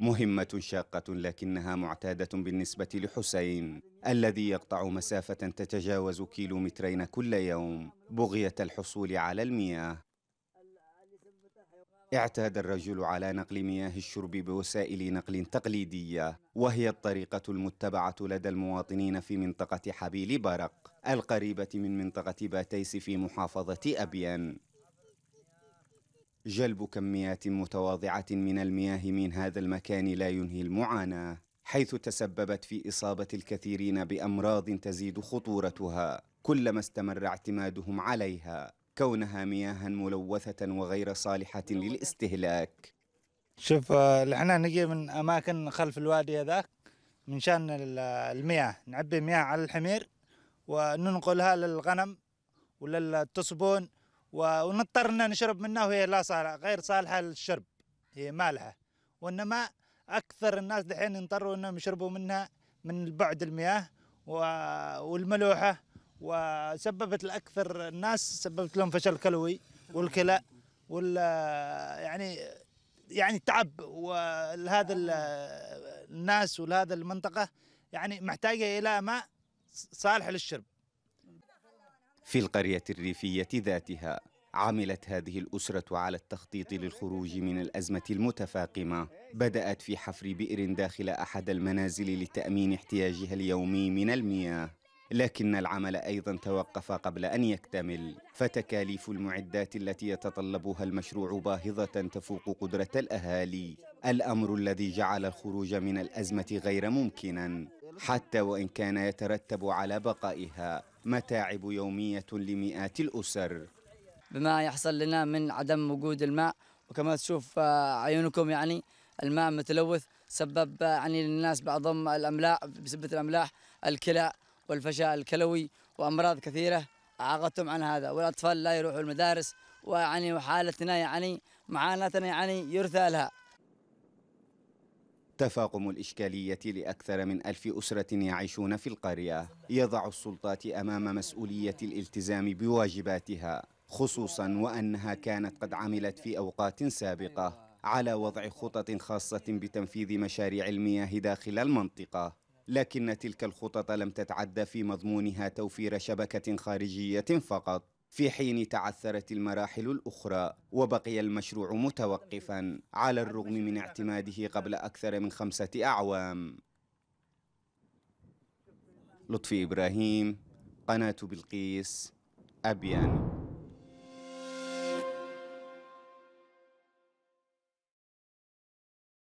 مهمة شاقة لكنها معتادة بالنسبة لحسين الذي يقطع مسافة تتجاوز كيلومترين كل يوم بغية الحصول على المياه اعتاد الرجل على نقل مياه الشرب بوسائل نقل تقليدية وهي الطريقة المتبعة لدى المواطنين في منطقة حبيل برق القريبة من منطقة باتيس في محافظة أبيان جلب كميات متواضعة من المياه من هذا المكان لا ينهي المعاناة حيث تسببت في إصابة الكثيرين بأمراض تزيد خطورتها كلما استمر اعتمادهم عليها كونها مياها ملوثة وغير صالحة للاستهلاك شوف احنا نجي من أماكن خلف الوادي هذاك من شان المياه نعبي مياه على الحمير وننقلها للغنم وللتصبون ونضطر ان نشرب منها وهي لا صالحه غير صالحه للشرب هي مالحه وانما اكثر الناس دحين يضطروا انهم يشربوا منها من بعد المياه والملوحه وسببت لاكثر الناس سببت لهم فشل كلوي والكلى وال يعني يعني تعب ولهذا الناس ولهذا المنطقه يعني محتاجه الى ماء صالح للشرب في القرية الريفية ذاتها عملت هذه الأسرة على التخطيط للخروج من الأزمة المتفاقمة بدأت في حفر بئر داخل أحد المنازل لتأمين احتياجها اليومي من المياه لكن العمل أيضا توقف قبل أن يكتمل فتكاليف المعدات التي يتطلبها المشروع باهظة تفوق قدرة الأهالي الأمر الذي جعل الخروج من الأزمة غير ممكنا حتى وإن كان يترتب على بقائها متاعب يومية لمئات الأسر بما يحصل لنا من عدم وجود الماء وكما تشوف آه، عيونكم يعني الماء متلوث سبب آه، يعني للناس بعضهم الاملاح بسبب الاملاح الكلى والفشاء الكلوي وامراض كثيره عاقتهم عن هذا والاطفال لا يروحوا المدارس ويعني وحالتنا يعني معاناتنا يعني يرثى لها تفاقم الإشكالية لأكثر من ألف أسرة يعيشون في القرية يضع السلطات أمام مسؤولية الالتزام بواجباتها خصوصا وأنها كانت قد عملت في أوقات سابقة على وضع خطط خاصة بتنفيذ مشاريع المياه داخل المنطقة لكن تلك الخطط لم تتعد في مضمونها توفير شبكة خارجية فقط في حين تعثرت المراحل الأخرى وبقي المشروع متوقفا على الرغم من اعتماده قبل أكثر من خمسة أعوام لطفي إبراهيم قناة بلقيس أبيان